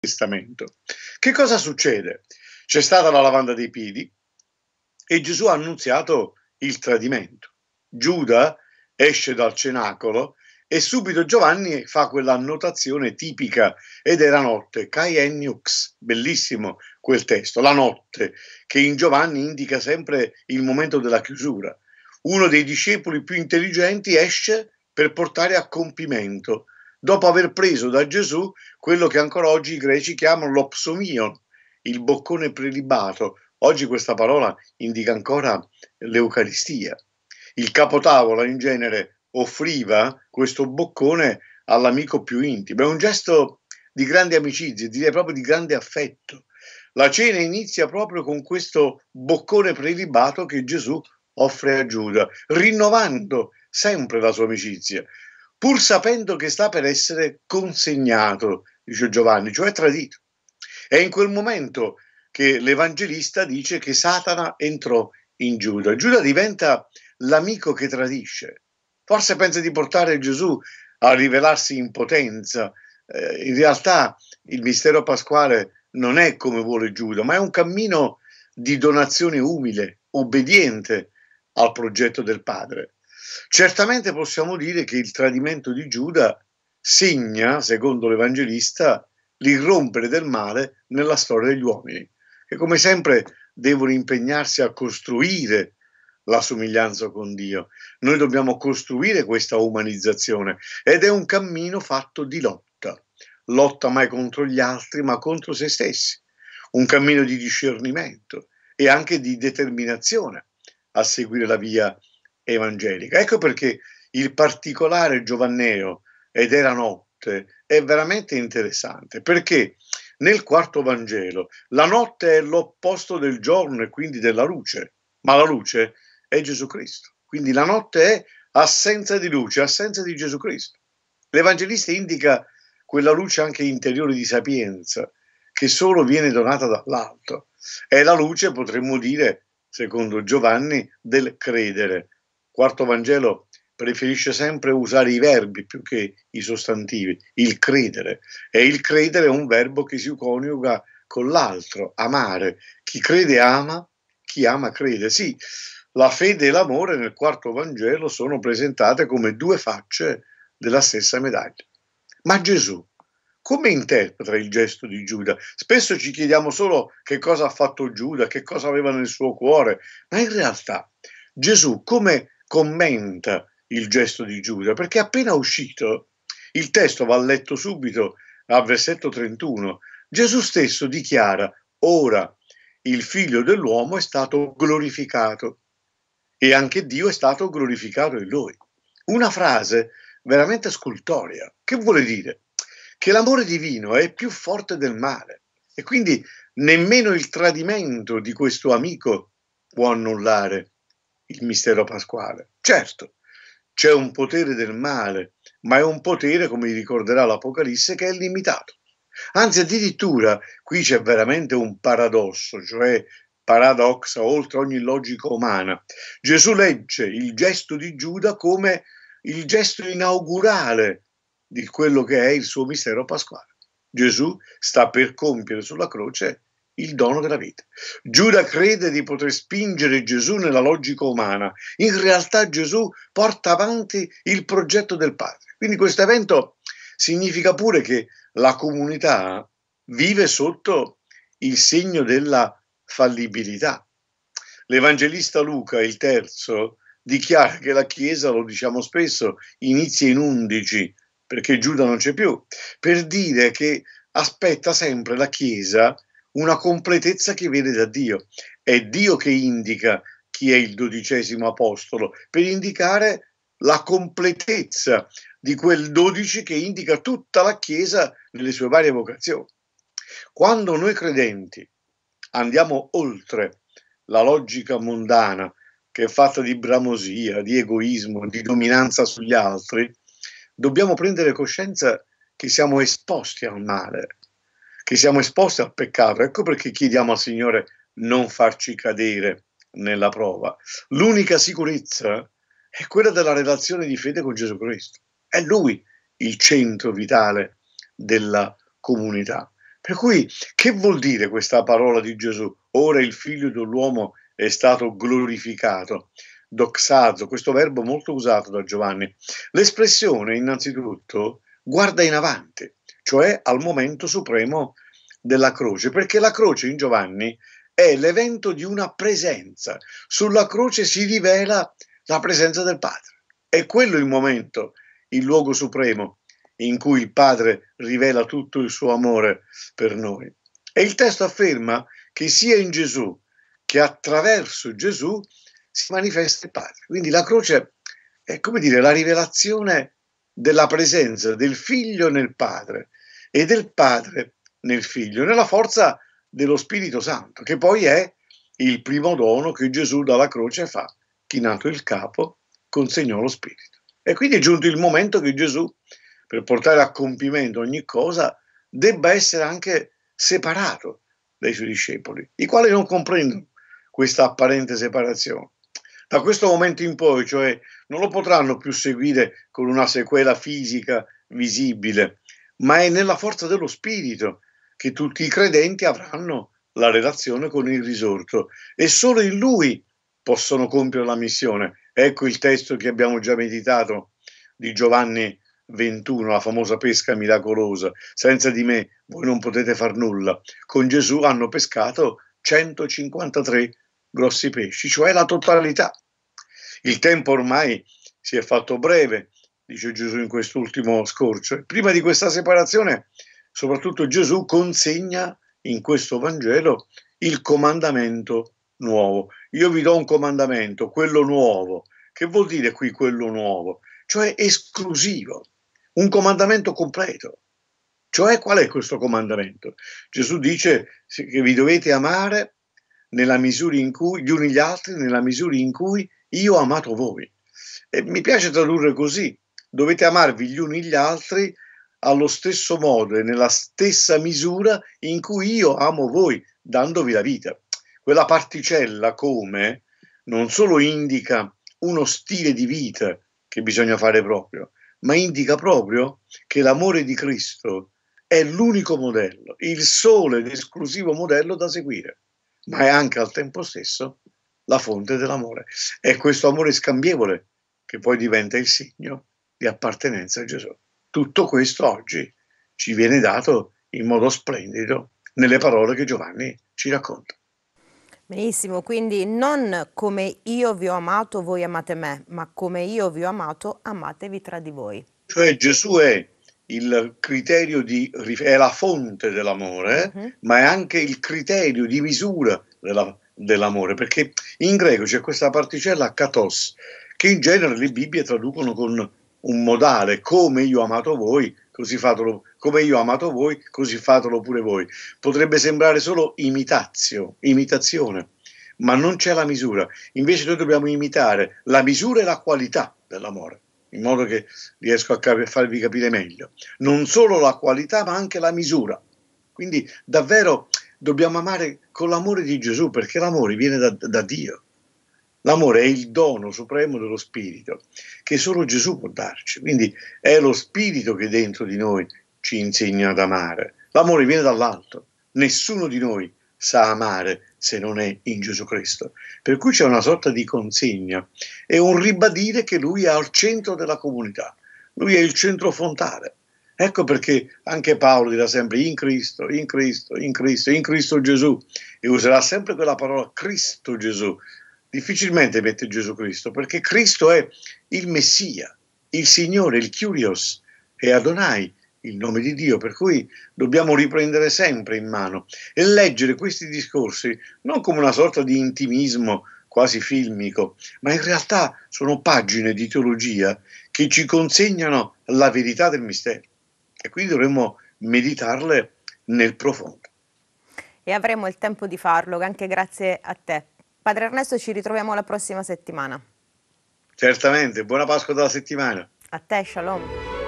testamento. Che cosa succede? C'è stata la lavanda dei piedi e Gesù ha annunziato il tradimento. Giuda esce dal cenacolo e subito Giovanni fa quella annotazione tipica ed è la notte, Caienniux, bellissimo quel testo, la notte, che in Giovanni indica sempre il momento della chiusura. Uno dei discepoli più intelligenti esce per portare a compimento dopo aver preso da Gesù quello che ancora oggi i greci chiamano l'opsomion, il boccone prelibato. Oggi questa parola indica ancora l'Eucaristia. Il capotavola in genere offriva questo boccone all'amico più intimo. È un gesto di grande amicizia, direi proprio di grande affetto. La cena inizia proprio con questo boccone prelibato che Gesù offre a Giuda, rinnovando sempre la sua amicizia pur sapendo che sta per essere consegnato, dice Giovanni, cioè tradito. È in quel momento che l'Evangelista dice che Satana entrò in Giuda. Giuda diventa l'amico che tradisce. Forse pensa di portare Gesù a rivelarsi in potenza. Eh, in realtà il mistero pasquale non è come vuole Giuda, ma è un cammino di donazione umile, obbediente al progetto del Padre. Certamente possiamo dire che il tradimento di Giuda segna, secondo l'Evangelista, l'irrompere del male nella storia degli uomini, che come sempre devono impegnarsi a costruire la somiglianza con Dio. Noi dobbiamo costruire questa umanizzazione ed è un cammino fatto di lotta, lotta mai contro gli altri, ma contro se stessi, un cammino di discernimento e anche di determinazione a seguire la via evangelica. Ecco perché il particolare giovanneo ed era notte è veramente interessante, perché nel quarto Vangelo la notte è l'opposto del giorno e quindi della luce, ma la luce è Gesù Cristo. Quindi la notte è assenza di luce, assenza di Gesù Cristo. L'Evangelista indica quella luce anche interiore di sapienza che solo viene donata dall'alto. È la luce, potremmo dire, secondo Giovanni, del credere, quarto Vangelo preferisce sempre usare i verbi più che i sostantivi, il credere. E il credere è un verbo che si coniuga con l'altro, amare. Chi crede ama, chi ama crede. Sì, la fede e l'amore nel quarto Vangelo sono presentate come due facce della stessa medaglia. Ma Gesù come interpreta il gesto di Giuda? Spesso ci chiediamo solo che cosa ha fatto Giuda, che cosa aveva nel suo cuore, ma in realtà Gesù come commenta il gesto di Giuda, perché appena uscito il testo va letto subito al versetto 31. Gesù stesso dichiara, ora il figlio dell'uomo è stato glorificato e anche Dio è stato glorificato in lui. Una frase veramente scultoria, che vuole dire che l'amore divino è più forte del male e quindi nemmeno il tradimento di questo amico può annullare il mistero pasquale. Certo, c'è un potere del male, ma è un potere, come ricorderà l'Apocalisse, che è limitato. Anzi, addirittura qui c'è veramente un paradosso, cioè paradoxa oltre ogni logica umana. Gesù legge il gesto di Giuda come il gesto inaugurale di quello che è il suo mistero pasquale. Gesù sta per compiere sulla croce il dono della vita. Giuda crede di poter spingere Gesù nella logica umana. In realtà Gesù porta avanti il progetto del Padre. Quindi questo evento significa pure che la comunità vive sotto il segno della fallibilità. L'Evangelista Luca, il terzo, dichiara che la Chiesa, lo diciamo spesso, inizia in undici, perché Giuda non c'è più, per dire che aspetta sempre la Chiesa una completezza che viene da Dio. È Dio che indica chi è il dodicesimo apostolo, per indicare la completezza di quel dodici che indica tutta la Chiesa nelle sue varie vocazioni. Quando noi credenti andiamo oltre la logica mondana, che è fatta di bramosia, di egoismo, di dominanza sugli altri, dobbiamo prendere coscienza che siamo esposti al male che siamo esposti al peccato. Ecco perché chiediamo al Signore non farci cadere nella prova. L'unica sicurezza è quella della relazione di fede con Gesù Cristo. È Lui il centro vitale della comunità. Per cui che vuol dire questa parola di Gesù? Ora il figlio dell'uomo è stato glorificato. Doxato, questo verbo molto usato da Giovanni. L'espressione innanzitutto guarda in avanti cioè al momento supremo della croce, perché la croce in Giovanni è l'evento di una presenza. Sulla croce si rivela la presenza del Padre. È quello il momento, il luogo supremo in cui il Padre rivela tutto il suo amore per noi. E il testo afferma che sia in Gesù che attraverso Gesù si manifesta il Padre. Quindi la croce è come dire la rivelazione della presenza del Figlio nel Padre e del Padre nel Figlio, nella forza dello Spirito Santo, che poi è il primo dono che Gesù dalla croce fa, chinato il capo, consegnò lo Spirito. E quindi è giunto il momento che Gesù, per portare a compimento ogni cosa, debba essere anche separato dai suoi discepoli, i quali non comprendono questa apparente separazione. Da questo momento in poi, cioè, non lo potranno più seguire con una sequela fisica visibile, ma è nella forza dello spirito che tutti i credenti avranno la relazione con il risorto e solo in lui possono compiere la missione. Ecco il testo che abbiamo già meditato di Giovanni 21, la famosa pesca miracolosa. Senza di me voi non potete far nulla. Con Gesù hanno pescato 153 grossi pesci, cioè la totalità. Il tempo ormai si è fatto breve, dice Gesù in quest'ultimo scorcio. Prima di questa separazione, soprattutto Gesù consegna in questo Vangelo il comandamento nuovo. Io vi do un comandamento, quello nuovo. Che vuol dire qui quello nuovo? Cioè esclusivo, un comandamento completo. Cioè qual è questo comandamento? Gesù dice che vi dovete amare nella misura in cui gli uni gli altri, nella misura in cui io ho amato voi. E mi piace tradurre così dovete amarvi gli uni gli altri allo stesso modo e nella stessa misura in cui io amo voi, dandovi la vita. Quella particella come non solo indica uno stile di vita che bisogna fare proprio, ma indica proprio che l'amore di Cristo è l'unico modello, il solo ed esclusivo modello da seguire, ma è anche al tempo stesso la fonte dell'amore. È questo amore scambievole che poi diventa il segno di appartenenza a Gesù. Tutto questo oggi ci viene dato in modo splendido nelle parole che Giovanni ci racconta. Benissimo, quindi non come io vi ho amato, voi amate me, ma come io vi ho amato, amatevi tra di voi. Cioè Gesù è il criterio di, è la fonte dell'amore, uh-huh. ma è anche il criterio di misura della, dell'amore, perché in greco c'è questa particella katos, che in genere le Bibbie traducono con un modale, come io ho amato voi, così fatelo, come io ho amato voi, così fatelo pure voi. Potrebbe sembrare solo imitazio, imitazione, ma non c'è la misura. Invece noi dobbiamo imitare la misura e la qualità dell'amore, in modo che riesco a cap- farvi capire meglio. Non solo la qualità, ma anche la misura. Quindi davvero dobbiamo amare con l'amore di Gesù, perché l'amore viene da, da Dio. L'amore è il dono supremo dello Spirito che solo Gesù può darci, quindi è lo Spirito che dentro di noi ci insegna ad amare. L'amore viene dall'alto, nessuno di noi sa amare se non è in Gesù Cristo. Per cui c'è una sorta di consegna e un ribadire che lui è al centro della comunità, lui è il centro frontale. Ecco perché anche Paolo dirà sempre in Cristo, in Cristo, in Cristo, in Cristo Gesù e userà sempre quella parola Cristo Gesù difficilmente mette Gesù Cristo, perché Cristo è il Messia, il Signore, il Curios e Adonai, il nome di Dio, per cui dobbiamo riprendere sempre in mano e leggere questi discorsi non come una sorta di intimismo quasi filmico, ma in realtà sono pagine di teologia che ci consegnano la verità del mistero e quindi dovremmo meditarle nel profondo. E avremo il tempo di farlo anche grazie a te. Padre Ernesto, ci ritroviamo la prossima settimana. Certamente, buona Pasqua della settimana. A te, shalom.